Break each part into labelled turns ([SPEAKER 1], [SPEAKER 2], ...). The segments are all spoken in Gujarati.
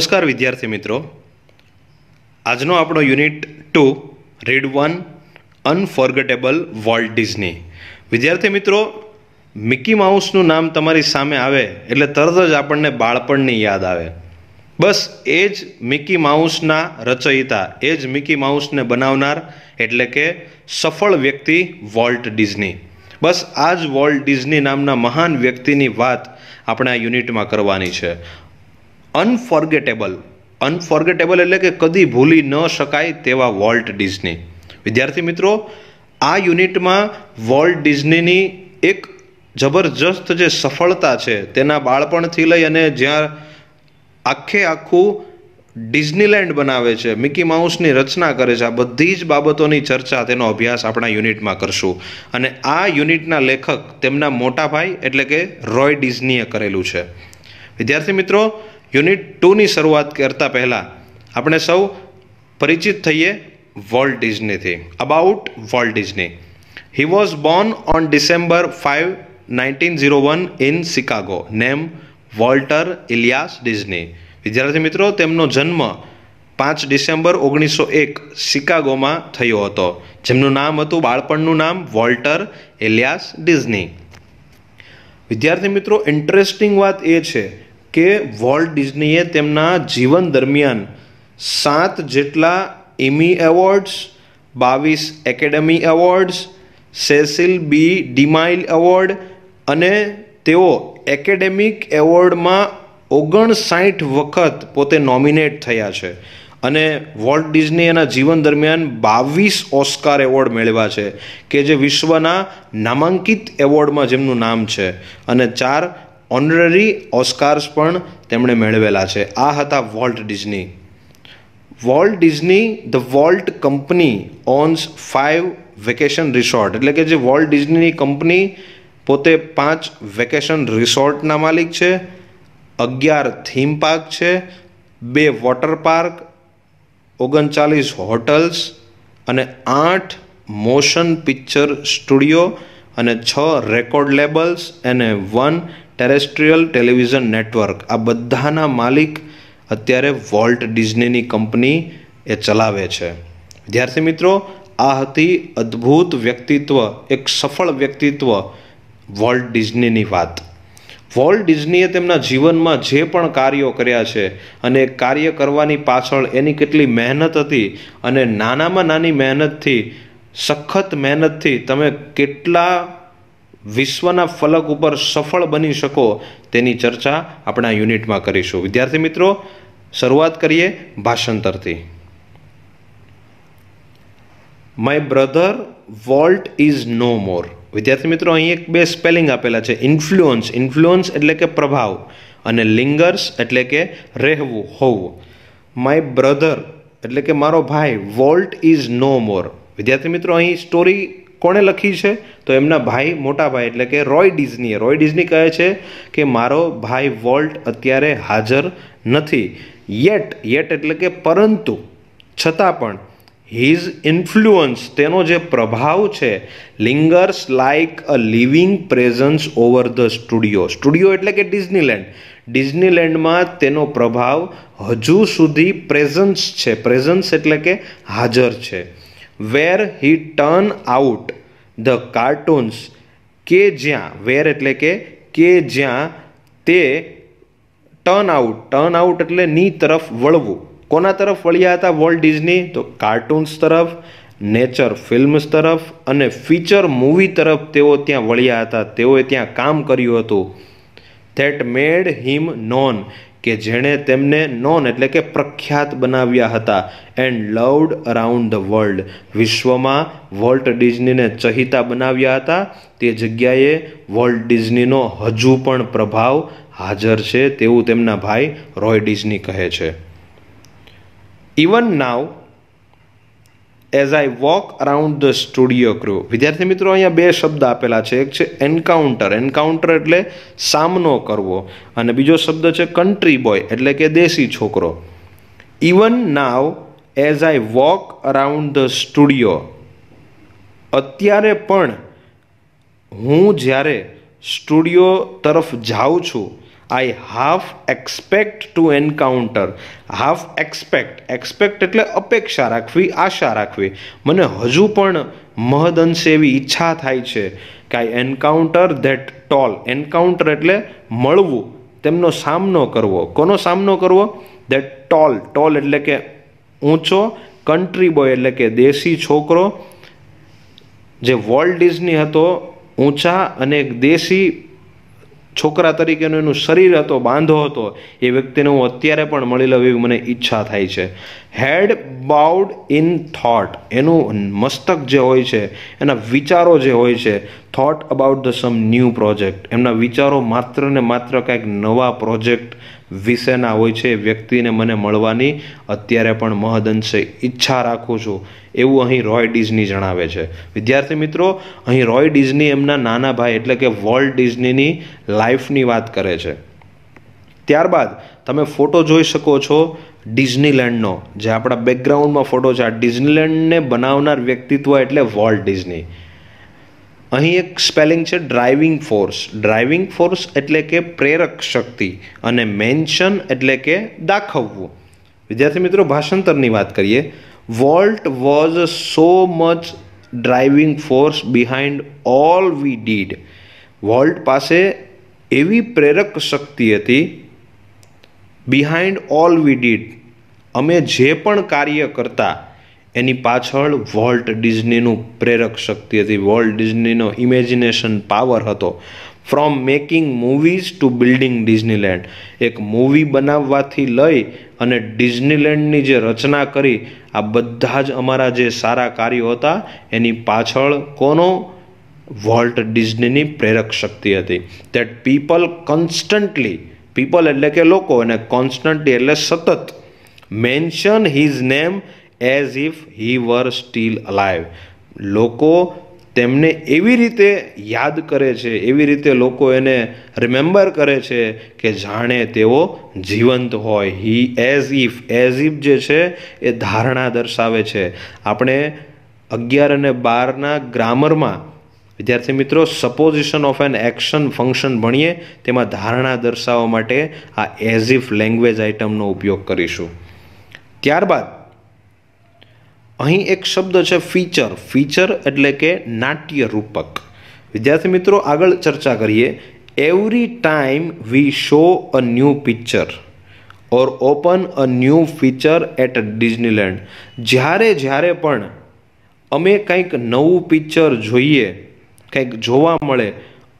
[SPEAKER 1] નમસ્કાર વિદ્યાર્થી મિત્રો આજનો આપણો unit two read one unforgettable Walt Disney વિદ્યાર્થી મિત્રો મિકી માઉસનું નામ તમારી સામે આવે એટલે તરત જ આપણને બાળપણની યાદ આવે બસ એ જ મિકી માઉસના રચયિતા એ જ મિકી માઉસને બનાવનાર એટલે કે સફળ વ્યક્તિ વોલ્ટ ડિઝની બસ આ જ વોલ્ટ ડિઝની નામના મહાન વ્યક્તિની વાત આપણે આ યુનિટમાં કરવાની છે અનફોર્ગેટેબલ અનફોર્ગેટેબલ એટલે કે કદી ભૂલી ન શકાય તેવા વોલ્ટ ડિઝની વિદ્યાર્થી મિત્રો આ યુનિટમાં વોલ્ટ ડિઝનીની એક જબરજસ્ત જે સફળતા છે તેના બાળપણથી લઈ અને જ્યાં આખે આખું ડિઝનીલેન્ડ બનાવે છે મિકી માઉસની રચના કરે છે આ બધી જ બાબતોની ચર્ચા તેનો અભ્યાસ આપણા યુનિટમાં કરશું અને આ યુનિટના લેખક તેમના મોટા ભાઈ એટલે કે રોય ડિઝનીએ કરેલું છે વિદ્યાર્થી મિત્રો યુનિટ ટુની શરૂઆત કરતાં પહેલાં આપણે સૌ પરિચિત થઈએ વોલ્ટ ડિઝનીથી about Walt Disney he was born on December five nineteen zero one in Chicago name Walter Elias Disney વિદ્યાર્થી મિત્રો તેમનો જન્મ પાંચ ડિસેમ્બર ઓગણીસો એક શિકાગોમાં થયો હતો જેમનું નામ હતું બાળપણનું નામ વોલ્ટર એલિયાસ ડિઝની વિદ્યાર્થી મિત્રો ઇન્ટરેસ્ટિંગ વાત એ છે કે વોલ્ટ ડિઝનીએ તેમના જીવન દરમિયાન સાત જેટલા એમી એવોર્ડ્સ બાવીસ academy awards Cecil B DeMille award અને તેઓ એકેડેમિક એવોર્ડમાં ઓગણસાઠ વખત પોતે નોમિનેટ થયા છે અને વોલ્ટ ડિઝની એના જીવન દરમિયાન બાવીસ ઓસ્કાર એવોર્ડ મેળવ્યા છે કે જે વિશ્વના નામાંકિત એવોર્ડમાં જેમનું નામ છે અને ચાર ઓનરરી ઓસ્કાર્સ પણ તેમણે મેળવેલા છે આ હતા Walt Disney Walt Disney the Walt company owns five vacation resort એટલે કે જે વોલ્ટ ડિઝનીની કંપની પોતે પાંચ વેકેશન રિસોર્ટના માલિક છે અગિયાર થીમ પાર્ક છે બે વોટર પાર્ક ઓગણચાલીસ હોટલ્સ અને આઠ મોશન પિક્ચર સ્ટુડિયો અને છ રેકોર્ડ લેબલ્સ અને વન ટેરેસ્ટ્રીયલ ટેલિવિઝન નેટવર્ક આ બધાના માલિક અત્યારે વોલ્ટ ડિઝનીની કંપની એ ચલાવે છે વિદ્યાર્થી મિત્રો આ હતી અદ્ભુત વ્યક્તિત્વ એક સફળ વ્યક્તિત્વ વોલ્ટ ડિઝનીની વાત વોલ્ટ ડિઝનીએ તેમના જીવનમાં જે પણ કાર્યો કર્યા છે અને કાર્ય કરવાની પાછળ એની કેટલી મહેનત હતી અને નાનામાં નાની મહેનતથી સખત મહેનતથી તમે કેટલા વિશ્વના ફલક ઉપર સફળ બની શકો તેની ચર્ચા આપણા યુનિટમાં કરીશું વિદ્યાર્થી મિત્રો શરૂઆત કરીએ ભાષાંતરથી my brother Walt is no more વિદ્યાર્થી મિત્રો અહીં એક બે સ્પેલિંગ આપેલા છે ઇન્ફ્લુઅન્સ ઇન્ફ્લુઅન્સ એટલે કે પ્રભાવ અને લિંગર્સ એટલે કે રહેવું હોવું માય બ્રધર એટલે કે મારો ભાઈ વોલ્ટ ઇઝ નો મોર વિદ્યાર્થી મિત્રો અહીં સ્ટોરી કોણે લખી છે તો એમના ભાઈ મોટા ભાઈ એટલે કે રોય ડિઝનીએ રોય ડિઝની કહે છે કે મારો ભાઈ વોલ્ટ અત્યારે હાજર નથી યેટ યેટ એટલે કે પરંતુ છતાં પણ હિઝ ઇન્ફ્લુઅન્સ તેનો જે પ્રભાવ છે lingers like a living presence over the studio studio એટલે કે ડિઝનીલેન્ડ ડિઝનીલેન્ડમાં તેનો પ્રભાવ હજુ સુધી પ્રેઝન્સ છે પ્રેઝન્સ એટલે કે હાજર છે where he turn out the cartoons કે જ્યાં વેર એટલે કે કે જ્યાં તે ટર્ન આઉટ ટર્ન આઉટ એટલે ની તરફ વળવું કોના તરફ વળ્યા હતા વોલ્ટ ડિઝની તો કાર્ટૂન્સ તરફ નેચર ફિલ્મ્સ તરફ અને ફીચર મૂવી તરફ તેઓ ત્યાં વળ્યા હતા તેઓએ ત્યાં કામ કર્યું હતું ધેટ મેડ હિમ નોન કે જેણે તેમને નોન એટલે કે પ્રખ્યાત બનાવ્યા હતા and loved around the world વિશ્વમાં વોલ્ટ ડિઝનીને ચહિતા બનાવ્યા હતા તે જગ્યાએ વોલ્ટ ડિઝનીનો હજુ પણ પ્રભાવ હાજર છે તેવું તેમના ભાઈ રોય ડિઝની કહે છે even now as I walk around the studio crew વિદ્યાર્થી મિત્રો અહીંયા બે શબ્દ આપેલા છે એક છે એન્કાઉન્ટર એન્કાઉન્ટર એટલે સામનો કરવો અને બીજો શબ્દ છે કન્ટ્રી બોય એટલે કે દેશી છોકરો even now as I walk around the studio અત્યારે પણ હું જ્યારે સ્ટુડિયો તરફ જાઉં છું I half expect to encounter half expect expect એટલે અપેક્ષા રાખવી આશા રાખવી મને હજુ પણ મહદઅંશે એવી ઈચ્છા થાય છે કે I encounter that tall encounter એટલે મળવું તેમનો સામનો કરવો કોનો સામનો કરવો ધેટ ટોલ ટોલ એટલે કે ઊંચો કન્ટ્રી બોય એટલે કે દેશી છોકરો જે વોલ્ડ ડિઝની હતો ઊંચા અને એક દેશી છોકરા તરીકેનું એનું શરીર હતો બાંધો હતો એ વ્યક્તિને હું અત્યારે પણ મળી લઉં એવી મને ઈચ્છા થાય છે હેડ બાઉડ ઇન થોટ એનું મસ્તક જે હોય છે એના વિચારો જે હોય છે thought about the some new project એમના વિચારો માત્ર ને માત્ર કાંઈક નવા પ્રોજેક્ટ વિશેના હોય છે વ્યક્તિને મને મળવાની અત્યારે પણ મહદઅંશે ઈચ્છા રાખું છું એવું અહીં રોય ડિઝની જણાવે છે વિદ્યાર્થી મિત્રો અહીં રોય ડિઝની એમના નાના ભાઈ એટલે કે વર્લ્ડ ડિઝનીની લાઈફની વાત કરે છે ત્યારબાદ તમે ફોટો જોઈ શકો છો ડિઝનીલેન્ડનો જે આપણા બેકગ્રાઉન્ડમાં ફોટો છે આ ડિઝનીલેન્ડને બનાવનાર વ્યક્તિત્વ એટલે વર્લ્ડ ડિઝની અહીં એક સ્પેલિંગ છે ડ્રાઇવિંગ ફોર્સ ડ્રાઇવિંગ ફોર્સ એટલે કે પ્રેરક શક્તિ અને મેન્શન એટલે કે દાખવવું વિદ્યાર્થી મિત્રો ભાષાંતરની વાત કરીએ Walt was so much driving force behind all we did Walt પાસે એવી પ્રેરક શક્તિ હતી બિહાઇન્ડ ઓલ વી ડીડ અમે જે પણ કાર્ય કરતા એની પાછળ વોલ્ટ ડિઝનીનું પ્રેરક શક્તિ હતી વોલ્ટ ડિઝનીનો ઇમેજિનેશન પાવર હતો from making movies to building Disneyland એક મૂવી બનાવવાથી લઈ અને ડિઝનીલેન્ડની જે રચના કરી આ બધા જ અમારા જે સારા કાર્યો હતા એની પાછળ કોનો વોલ્ટ ડિઝનીની પ્રેરક શક્તિ હતી દેટ પીપલ કોન્સ્ટન્ટલી પીપલ એટલે કે લોકો અને કોન્સ્ટન્ટલી એટલે સતત mention his name as if he were still alive લોકો તેમને એવી રીતે યાદ કરે છે એવી રીતે લોકો એને રિમેમ્બર કરે છે કે જાણે તેઓ જીવંત હોય he as if as if જે છે એ ધારણા દર્શાવે છે આપણે અગિયાર અને બારના ગ્રામરમાં વિદ્યાર્થી મિત્રો supposition of an action function ભણીએ તેમાં ધારણા દર્શાવવા માટે આ એઝ ઇફ લેંગ્વેજ આઇટમનો ઉપયોગ કરીશું ત્યારબાદ અહીં એક શબ્દ છે ફીચર ફીચર એટલે કે નાટ્ય રૂપક વિદ્યાર્થી મિત્રો આગળ ચર્ચા કરીએ every time we show a new picture or open a new feature at Disneyland જ્યારે જ્યારે પણ અમે કંઈક નવું પિક્ચર જોઈએ કંઈક જોવા મળે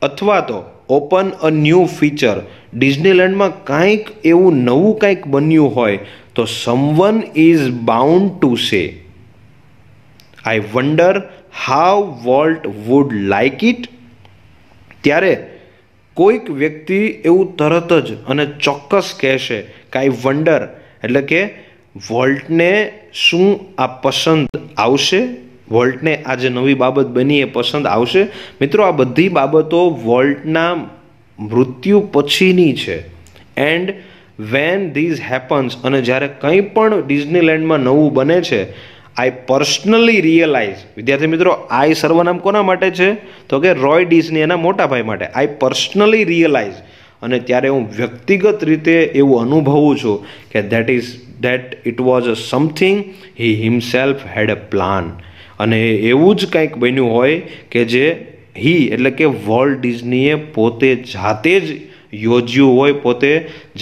[SPEAKER 1] અથવા તો ઓપન અ ન્યૂ ફીચર ડિઝનીલેન્ડમાં કાંઈક એવું નવું કંઈક બન્યું હોય તો someone is bound to say I wonder how Walt would like it ત્યારે કોઈક વ્યક્તિ એવું તરત જ અને ચોક્કસ કહેશે કે આઈ વન્ડર એટલે કે વોલ્ટને શું આ પસંદ આવશે વોલ્ટને આ જે નવી બાબત બની એ પસંદ આવશે મિત્રો આ બધી બાબતો વોલ્ટના મૃત્યુ પછીની છે એન્ડ વેન ધીઝ હેપન્સ અને જ્યારે કંઈ પણ ડિઝનીલેન્ડમાં નવું બને છે આઈ પર્સનલી રિયલાઇઝ વિદ્યાર્થી મિત્રો આઈ સર્વનામ કોના માટે છે તો કે રોય ડીઝની એના મોટા ભાઈ માટે આઈ પર્સનલી રિયલાઇઝ અને ત્યારે હું વ્યક્તિગત રીતે એવું અનુભવું છું કે that is that it was a something he himself had a plan અને એવું જ કંઈક બન્યું હોય કે જે હી એટલે કે વર્લ્ડ ડિઝનીએ પોતે જાતે જ યોજ્યું હોય પોતે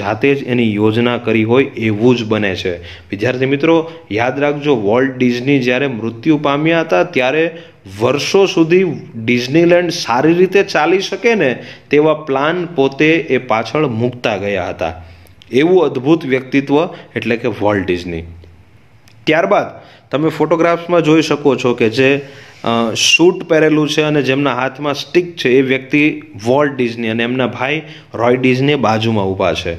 [SPEAKER 1] જાતે જ એની યોજના કરી હોય એવું જ બને છે વિદ્યાર્થી મિત્રો યાદ રાખજો વોલ્ટ ડિઝની જ્યારે મૃત્યુ પામ્યા હતા ત્યારે વર્ષો સુધી ડિઝનીલેન્ડ સારી રીતે ચાલી શકે ને તેવા પ્લાન પોતે એ પાછળ મૂકતા ગયા હતા એવું અદ્ભુત વ્યક્તિત્વ એટલે કે વોલ્ટ ડિઝની ત્યારબાદ તમે ફોટોગ્રાફ્સમાં જોઈ શકો છો કે જે શૂટ પહેરેલું છે અને જેમના હાથમાં સ્ટિક છે એ વ્યક્તિ વોલ્ટ ડિઝની અને એમના ભાઈ રોય ડિઝની બાજુમાં ઊભા છે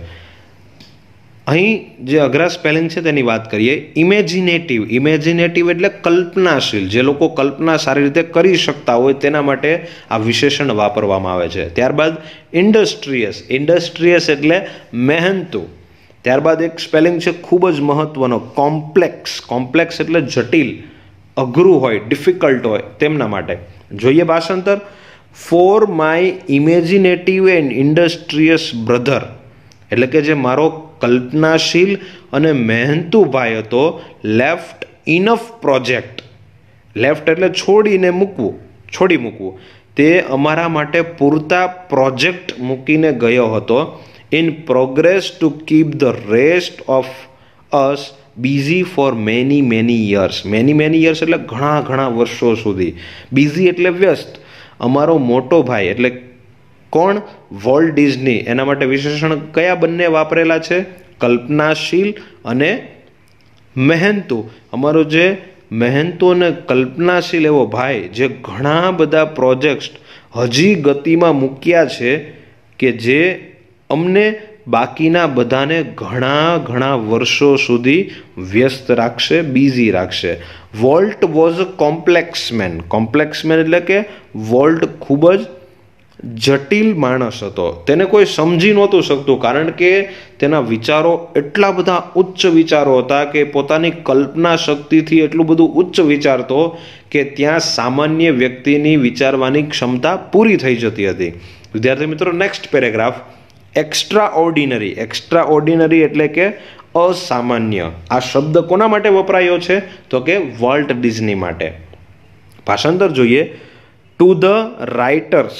[SPEAKER 1] અહીં જે અઘરા સ્પેલિંગ છે તેની વાત કરીએ ઇમેજિનેટિવ ઇમેજિનેટિવ એટલે કલ્પનાશીલ જે લોકો કલ્પના સારી રીતે કરી શકતા હોય તેના માટે આ વિશેષણ વાપરવામાં આવે છે ત્યારબાદ ઇન્ડસ્ટ્રીયસ ઇન્ડસ્ટ્રીયસ એટલે મહેનતુ ત્યારબાદ એક સ્પેલિંગ છે ખૂબ જ મહત્ત્વનો કોમ્પ્લેક્સ કોમ્પ્લેક્સ એટલે જટિલ અઘરું હોય ડિફિકલ્ટ હોય તેમના માટે જોઈએ ભાષાંતર for my imaginative and industrious brother એટલે કે જે મારો કલ્પનાશીલ અને મહેનતુ ભાઈ હતો લેફ્ટ ઇનફ પ્રોજેક્ટ લેફ્ટ એટલે છોડીને મૂકવું છોડી મૂકવું તે અમારા માટે પૂરતા પ્રોજેક્ટ મૂકીને ગયો હતો in progress to keep the rest of us busy for many many years many many years એટલે ઘણા ઘણા વર્ષો સુધી બિઝી એટલે વ્યસ્ત અમારો મોટો ભાઈ એટલે કોણ વોલ્ટ ડિઝની એના માટે વિશેષણ કયા બંને વાપરેલા છે કલ્પનાશીલ અને મહેનતુ અમારો જે મહેનતુ અને કલ્પનાશીલ એવો ભાઈ જે ઘણા બધા પ્રોજેક્ટ્સ હજી ગતિમાં મૂક્યા છે કે જે અમને બાકીના બધાને ઘણા ઘણા વર્ષો સુધી વ્યસ્ત રાખશે બિઝી રાખશે Walt was a complex man complex man એટલે કે વોલ્ટ ખૂબ જ જટિલ માણસ હતો તેને કોઈ સમજી નહોતું શકતું કારણ કે તેના વિચારો એટલા બધા ઉચ્ચ વિચારો હતા કે પોતાની કલ્પના શક્તિથી એટલું બધું ઉચ્ચ વિચારતો કે ત્યાં સામાન્ય વ્યક્તિની વિચારવાની ક્ષમતા પૂરી થઈ જતી હતી વિદ્યાર્થી મિત્રો next paragraph extraordinary extraordinary એટલે કે અસામાન્ય આ શબ્દ કોના માટે વપરાયો છે તો કે વોલ્ટ ડિઝની માટે ભાષાંતર જોઈએ ટુ ધ રાઇટર્સ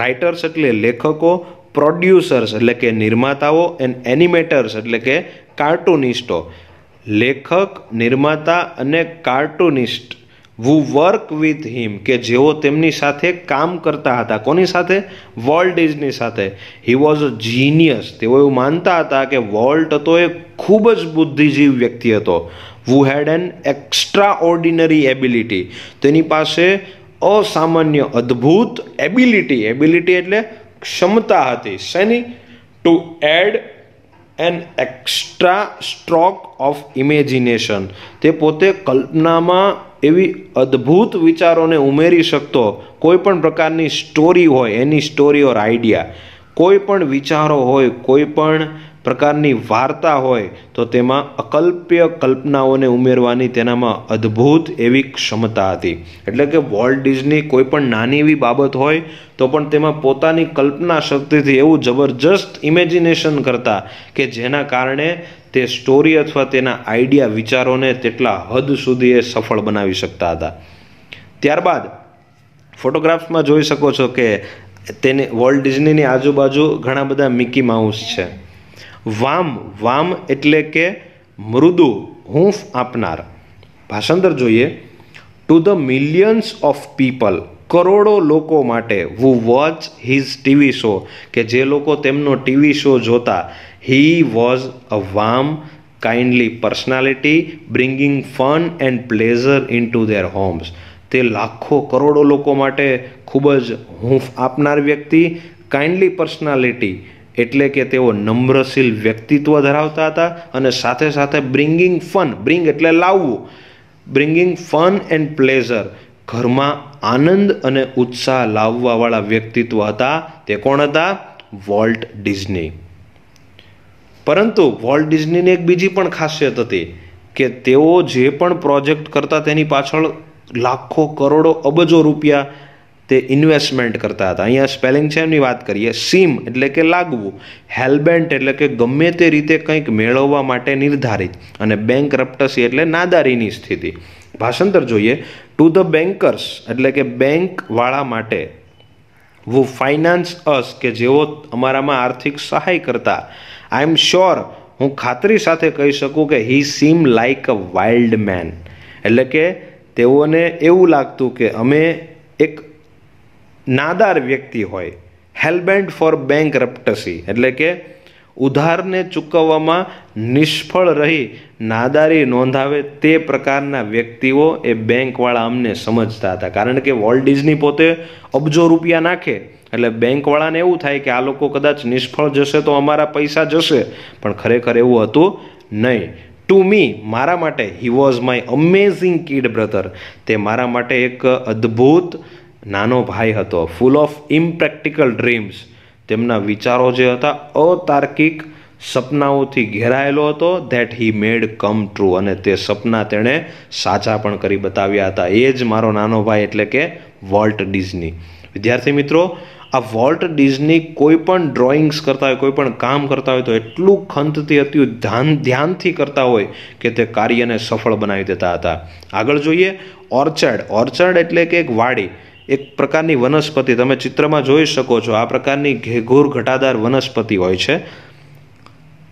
[SPEAKER 1] રાઇટર્સ એટલે લેખકો પ્રોડ્યુસર્સ એટલે કે નિર્માતાઓ એન્ડ એનિમેટર્સ એટલે કે કાર્ટુનિસ્ટો લેખક નિર્માતા અને cartoonist who work with him કે જેઓ તેમની સાથે કામ કરતા હતા કોની સાથે વોલ્ટ ડિઝની સાથે હી વોઝ અ જીનિયસ તેઓ એવું માનતા હતા કે વોલ્ટ હતો એ ખૂબ જ બુદ્ધિજીવ વ્યક્તિ હતો who had an extraordinary ability તેની પાસે અસામાન્ય અદ્ભુત એબિલિટી એબિલિટી એટલે ક્ષમતા હતી સેની to add an extra stroke of imagination તે પોતે કલ્પનામાં એવી અદ્ભુત વિચારોને ઉમેરી શકતો કોઈ પણ પ્રકારની સ્ટોરી હોય એની સ્ટોરી ઓર આઈડિયા કોઈ પણ વિચારો હોય કોઈ પણ પ્રકારની વાર્તા હોય તો તેમાં અકલ્પ્ય કલ્પનાઓને ઉમેરવાની તેનામાં અદ્ભુત એવી ક્ષમતા હતી એટલે કે વોલ્ટ ડિઝની કોઈ પણ નાની એવી બાબત હોય તો પણ તેમાં પોતાની કલ્પના શક્તિથી એવું જબરજસ્ત ઇમેજિનેશન કરતા કે જેના કારણે તે સ્ટોરી અથવા તેના આઈડિયા વિચારોને તેટલા હદ સુધી એ સફળ બનાવી શકતા હતા ત્યારબાદ ફોટોગ્રાફ્સમાં જોઈ શકો છો કે તેને વર્લ્ડ ડિઝનીની આજુબાજુ ઘણા બધા મિકી માઉસ છે વામ વામ એટલે કે મૃદુ હુંફ આપનાર ભાષાંતર જોઈએ to the millions of people કરોડો લોકો માટે who watch his TV show કે જે લોકો તેમનો ટીવી શો જોતા He was a warm, kindly personality, bringing fun and pleasure into their homes તે લાખો કરોડો લોકો માટે ખૂબ જ હૂંફ આપનાર વ્યક્તિ કાઇન્ડલી પર્સનાલિટી એટલે કે તેઓ નમ્રશીલ વ્યક્તિત્વ ધરાવતા હતા અને સાથે સાથે બ્રિંગિંગ ફન બ્રિંગ એટલે લાવવું બ્રિંગિંગ ફન એન્ડ પ્લેઝર ઘરમાં આનંદ અને ઉત્સાહ લાવવાવાળા વ્યક્તિત્વ હતા તે કોણ હતા વોલ્ટ ડિઝની પરંતુ વોલ્ટ ડિઝનીને એક બીજી પણ ખાસિયત હતી કે તેઓ જે પણ પ્રોજેક્ટ કરતા તેની પાછળ લાખો કરોડો અબજો રૂપિયા તે ઇન્વેસ્ટમેન્ટ કરતા હતા અહીંયા સ્પેલિંગ છે એમની વાત કરીએ સીમ એટલે કે લાગવું હેલબેન્ટ એટલે કે ગમે તે રીતે કંઈક મેળવવા માટે નિર્ધારિત અને બેંક રપ્ટસી એટલે નાદારીની સ્થિતિ ભાષાંતર જોઈએ ટુ ધ બેન્કર્સ એટલે કે બેંકવાળા માટે વુ ફાઇનાન્સ અસ કે જેઓ અમારામાં આર્થિક સહાય કરતા આઈ એમ શ્યોર હું ખાતરી સાથે કહી શકું કે he seem like a wild man એટલે કે તેઓને એવું લાગતું કે અમે એક નાદાર વ્યક્તિ હોય હેલ્બેન્ડ ફોર બેંક રપ્ટસી એટલે કે ઉધારને ચૂકવવામાં નિષ્ફળ રહી નાદારી નોંધાવે તે પ્રકારના વ્યક્તિઓ એ બેંકવાળા અમને સમજતા હતા કારણ કે વોલ્ટ ડિઝની પોતે અબજો રૂપિયા નાખે એટલે બેંકવાળાને એવું થાય કે આ લોકો કદાચ નિષ્ફળ જશે તો અમારા પૈસા જશે પણ ખરેખર એવું હતું નહીં ટુ મી મારા માટે he was my amazing kid brother તે મારા માટે એક અદ્ભુત નાનો ભાઈ હતો ફૂલ ઓફ ઇમ્પ્રેક્ટિકલ ડ્રીમ્સ તેમના વિચારો જે હતા અતાર્કિક સપનાઓથી ઘેરાયેલો હતો that he made come true અને તે સપના તેણે સાચા પણ કરી બતાવ્યા હતા એ જ મારો નાનો ભાઈ એટલે કે વોલ્ટ ડિઝની વિદ્યાર્થી મિત્રો આ વોલ્ટ ડિઝની કોઈ પણ ડ્રોઈંગ્સ કરતા હોય કોઈ પણ કામ કરતા હોય તો એટલું ખંતથી અતિ ધ્યાન ધ્યાનથી કરતા હોય કે તે કાર્યને સફળ બનાવી દેતા હતા આગળ જોઈએ ઓર્ચર્ડ ઓર્ચર્ડ એટલે કે એક વાડી એક પ્રકારની વનસ્પતિ તમે ચિત્રમાં જોઈ શકો છો આ પ્રકારની ઘેઘોર ઘટાદાર વનસ્પતિ હોય છે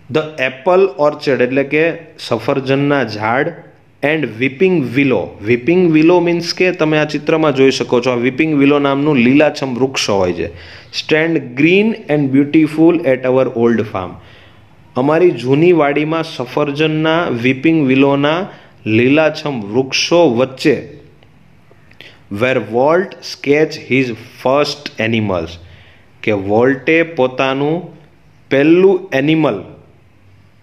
[SPEAKER 1] ધ એપલ ઓર્ચર્ડ એટલે કે સફરજનના ઝાડ and weeping willow weeping willow means કે તમે આ ચિત્રમાં જોઈ શકો છો આ વિપિંગ વિલો નામનું લીલાછમ વૃક્ષ હોય છે stand green and beautiful at our old farm અમારી જૂની વાડીમાં સફરજનના વિપિંગ વિલોના લીલાછમ વૃક્ષો વચ્ચે where Walt sketch his first animals કે વોલ્ટે પોતાનું પહેલું એનિમલ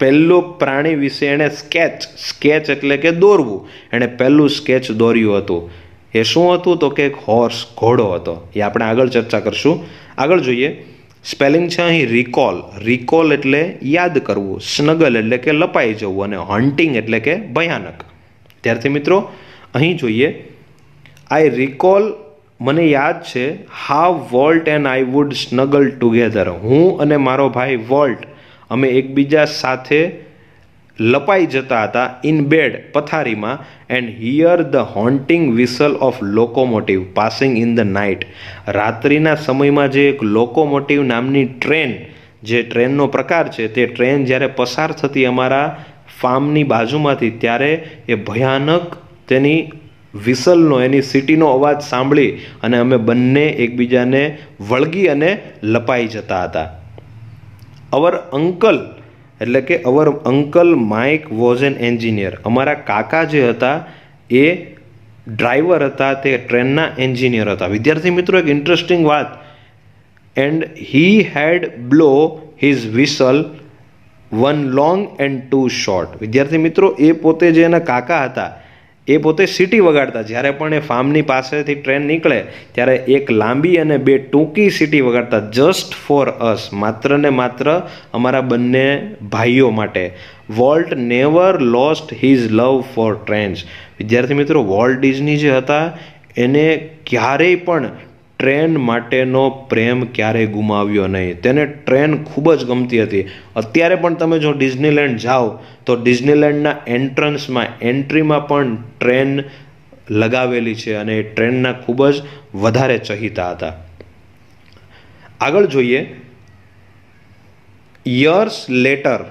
[SPEAKER 1] પહેલું પ્રાણી વિશે એણે સ્કેચ સ્કેચ એટલે કે દોરવું એણે પહેલું સ્કેચ દોર્યું હતું એ શું હતું તો કે એક હોર્સ ઘોડો હતો એ આપણે આગળ ચર્ચા કરશું આગળ જોઈએ સ્પેલિંગ છે અહીં રિકોલ રિકોલ એટલે યાદ કરવું સ્નગલ એટલે કે લપાઈ જવું અને હન્ટિંગ એટલે કે ભયાનક ત્યારથી મિત્રો અહીં જોઈએ આઈ રિકોલ મને યાદ છે how Walt and I would snuggle together હું અને મારો ભાઈ વોલ્ટ અમે એકબીજા સાથે લપાઈ જતા હતા ઇન બેડ પથારીમાં and hear the haunting whistle of locomotive passing in the night રાત્રિના સમયમાં જે એક લોકોમોટિવ નામની ટ્રેન જે ટ્રેનનો પ્રકાર છે તે ટ્રેન જ્યારે પસાર થતી અમારા ફાર્મની બાજુમાંથી ત્યારે એ ભયાનક તેની વિસલનો એની સિટીનો અવાજ સાંભળી અને અમે બંને એકબીજાને વળગી અને લપાઈ જતા હતા અવર અંકલ એટલે કે our uncle Mike was an engineer અમારા કાકા જે હતા એ ડ્રાઈવર હતા તે ટ્રેનના એન્જિનિયર હતા વિદ્યાર્થી મિત્રો એક ઇન્ટરેસ્ટિંગ વાત and he had blow his whistle one long and two short વિદ્યાર્થી મિત્રો એ પોતે જે એના કાકા હતા એ પોતે સિટી વગાડતા જ્યારે પણ એ ફાર્મની પાસેથી ટ્રેન નીકળે ત્યારે એક લાંબી અને બે ટૂંકી સિટી વગાડતા જસ્ટ ફોર અસ માત્ર ને માત્ર અમારા બંને ભાઈઓ માટે Walt never lost his love for trains વિદ્યાર્થી મિત્રો વોલ્ટ ડિઝની જે હતા એને ક્યારેય પણ ટ્રેન માટેનો પ્રેમ ક્યારેય ગુમાવ્યો નહીં તેને ટ્રેન ખૂબ જ ગમતી હતી અત્યારે પણ તમે જો ડિઝનીલેન્ડ જાઓ તો ડિઝનીલેન્ડના એન્ટ્રન્સમાં એન્ટ્રીમાં પણ ટ્રેન લગાવેલી છે અને એ ટ્રેનના ખૂબ જ વધારે ચહિતા હતા આગળ જોઈએ યર્સ લેટર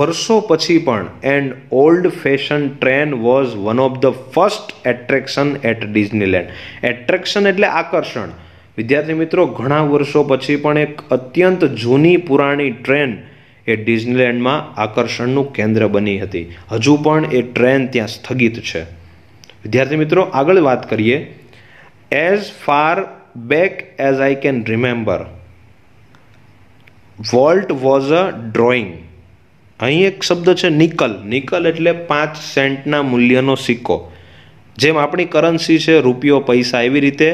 [SPEAKER 1] વર્ષો પછી પણ and old fashion train was one of the first attraction at Disneyland attraction એટલે આકર્ષણ વિદ્યાર્થી મિત્રો ઘણા વર્ષો પછી પણ એક અત્યંત જૂની પુરાણી ટ્રેન એ ડિઝનીલેન્ડમાં આકર્ષણનું કેન્દ્ર બની હતી હજુ પણ એ ટ્રેન ત્યાં સ્થગિત છે વિદ્યાર્થી મિત્રો આગળ વાત કરીએ as far back as I can remember Walt was a drawing અહીં એક શબ્દ છે નિકલ નિકલ એટલે પાંચ સેન્ટના મૂલ્યનો સિક્કો જેમ આપણી કરન્સી છે રૂપિયો પૈસા એવી રીતે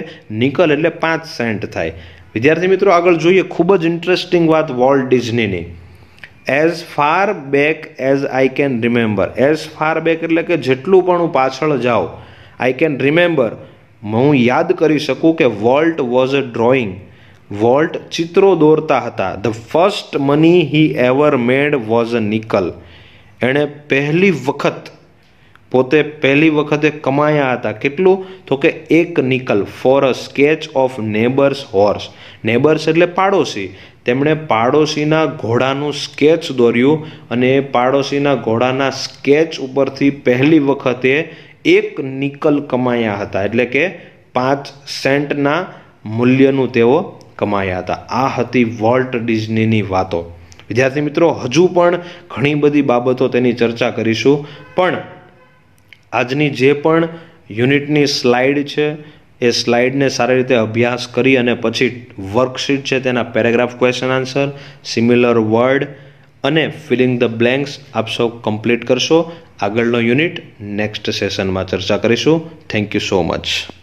[SPEAKER 1] નિકલ એટલે પાંચ સેન્ટ થાય વિદ્યાર્થી મિત્રો આગળ જોઈએ ખૂબ જ ઇન્ટરેસ્ટિંગ વાત વોલ્ટ ડિઝનીની as far back as I can remember as far back એટલે કે જેટલું પણ હું પાછળ જાઉં આઈ કેન રિમેમ્બર હું યાદ કરી શકું કે Walt was a drawing Walt ચિત્રો દોરતા હતા the first money he ever made was a nickel એણે પહેલી વખત પોતે પહેલી વખતે કમાયા હતા કેટલું તો કે એક nickel for a sketch of neighbours horse neighbours એટલે પાડોશી તેમણે પાડોશીના ઘોડાનું સ્કેચ દોર્યું અને એ પાડોશીના ઘોડાના સ્કેચ ઉપરથી પહેલી વખતે એક નિકલ કમાયા હતા એટલે કે પાંચ સેન્ટના મૂલ્યનું તેઓ કમાયા હતા આ હતી વોલ્ટ ડિઝનીની વાતો વિદ્યાર્થી મિત્રો હજુ પણ ઘણી બધી બાબતો તેની ચર્ચા કરીશું પણ આજની જે પણ યુનિટની સ્લાઇડ છે એ સ્લાઇડને સારી રીતે અભ્યાસ કરી અને પછી વર્કશીટ છે તેના paragraph question answer similar word અને ફિલિંગ ધ બ્લેન્ક્સ આપ સૌ કમ્પ્લીટ કરશો આગળનો યુનિટ નેક્સ્ટ સેશનમાં ચર્ચા કરીશું થેન્ક યુ સો મચ